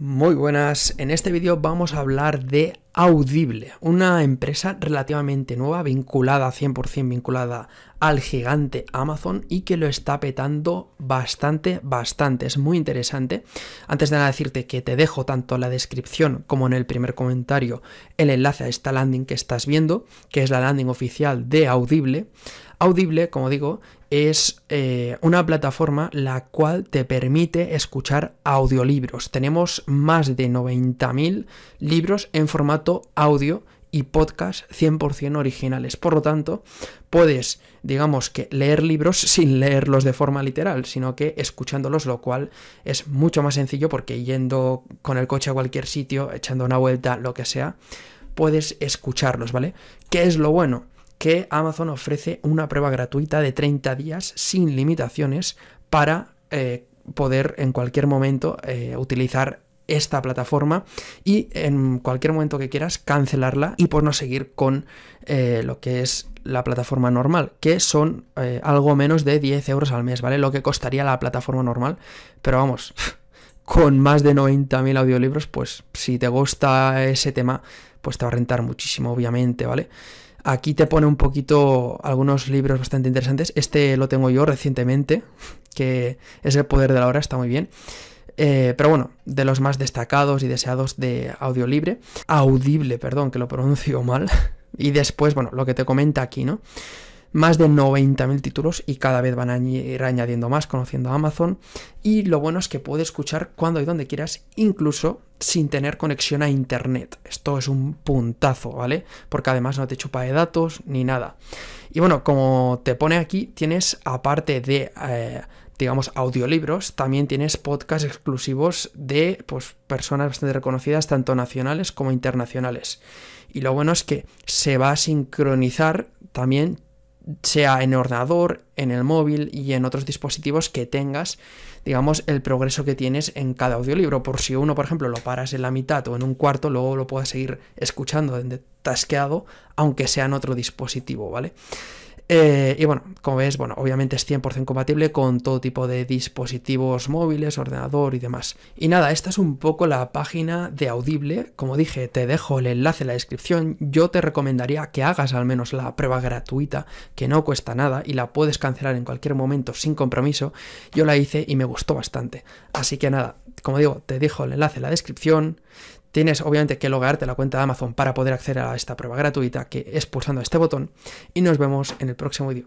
Muy buenas, en este vídeo vamos a hablar de Audible, una empresa relativamente nueva, vinculada, 100% vinculada al gigante Amazon y que lo está petando bastante, bastante, es muy interesante. Antes de nada decirte que te dejo tanto en la descripción como en el primer comentario el enlace a esta landing que estás viendo, que es la landing oficial de Audible. Audible, como digo, es eh, una plataforma la cual te permite escuchar audiolibros. Tenemos más de 90.000 libros en formato audio y podcast 100% originales. Por lo tanto, puedes, digamos que, leer libros sin leerlos de forma literal, sino que escuchándolos, lo cual es mucho más sencillo porque yendo con el coche a cualquier sitio, echando una vuelta, lo que sea, puedes escucharlos, ¿vale? ¿Qué es lo bueno? que Amazon ofrece una prueba gratuita de 30 días sin limitaciones para eh, poder en cualquier momento eh, utilizar esta plataforma y en cualquier momento que quieras cancelarla y por no seguir con eh, lo que es la plataforma normal, que son algo menos de 10 euros al mes, ¿vale? Lo que costaría la plataforma normal, pero vamos, con más de 90.000 audiolibros, pues si te gusta ese tema, pues te va a rentar muchísimo, obviamente, ¿vale? Aquí te pone un poquito algunos libros bastante interesantes. Este lo tengo yo recientemente, que es El Poder de la Hora, está muy bien. Eh, pero bueno, de los más destacados y deseados de audio libre, audible, perdón, que lo pronuncio mal. Y después, bueno, lo que te comenta aquí, ¿no? Más de 90.000 títulos y cada vez van a ir añadiendo más conociendo a Amazon. Y lo bueno es que puedes escuchar cuando y donde quieras, incluso sin tener conexión a internet. Esto es un puntazo, ¿vale? Porque además no te chupa de datos ni nada. Y bueno, como te pone aquí, tienes aparte de, eh, digamos, audiolibros, también tienes podcasts exclusivos de pues, personas bastante reconocidas, tanto nacionales como internacionales. Y lo bueno es que se va a sincronizar también sea en ordenador, en el móvil y en otros dispositivos que tengas, digamos, el progreso que tienes en cada audiolibro. Por si uno, por ejemplo, lo paras en la mitad o en un cuarto, luego lo puedas seguir escuchando tasqueado, aunque sea en otro dispositivo, ¿vale? Eh, y bueno, como ves, bueno, obviamente es 100% compatible con todo tipo de dispositivos móviles, ordenador y demás. Y nada, esta es un poco la página de Audible. Como dije, te dejo el enlace en la descripción. Yo te recomendaría que hagas al menos la prueba gratuita, que no cuesta nada y la puedes cancelar en cualquier momento sin compromiso. Yo la hice y me gustó bastante. Así que nada, como digo, te dejo el enlace en la descripción. Tienes obviamente que logarte la cuenta de Amazon para poder acceder a esta prueba gratuita que es pulsando este botón y nos vemos en el próximo vídeo.